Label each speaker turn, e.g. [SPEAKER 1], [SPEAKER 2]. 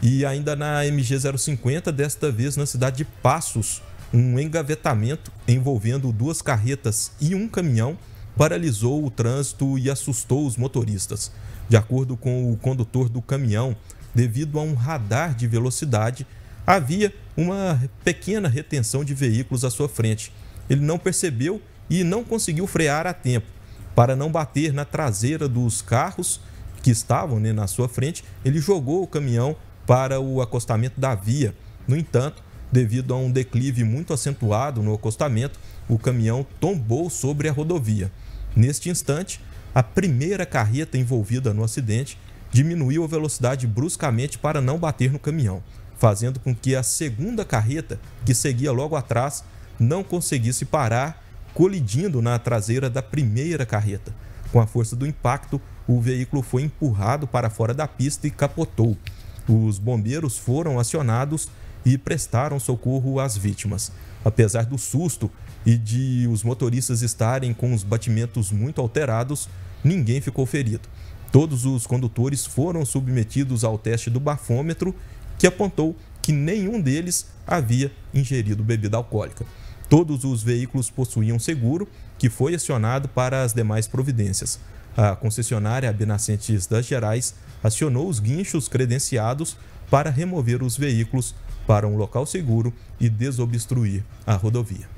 [SPEAKER 1] E ainda na MG 050, desta vez na cidade de Passos, um engavetamento envolvendo duas carretas e um caminhão paralisou o trânsito e assustou os motoristas. De acordo com o condutor do caminhão, devido a um radar de velocidade, havia uma pequena retenção de veículos à sua frente. Ele não percebeu e não conseguiu frear a tempo. Para não bater na traseira dos carros que estavam né, na sua frente, ele jogou o caminhão para o acostamento da via. No entanto, devido a um declive muito acentuado no acostamento, o caminhão tombou sobre a rodovia. Neste instante, a primeira carreta envolvida no acidente diminuiu a velocidade bruscamente para não bater no caminhão, fazendo com que a segunda carreta, que seguia logo atrás, não conseguisse parar, colidindo na traseira da primeira carreta. Com a força do impacto, o veículo foi empurrado para fora da pista e capotou. Os bombeiros foram acionados e prestaram socorro às vítimas. Apesar do susto e de os motoristas estarem com os batimentos muito alterados, ninguém ficou ferido. Todos os condutores foram submetidos ao teste do bafômetro, que apontou que nenhum deles havia ingerido bebida alcoólica. Todos os veículos possuíam seguro, que foi acionado para as demais providências. A concessionária Benascentes das Gerais acionou os guinchos credenciados para remover os veículos para um local seguro e desobstruir a rodovia.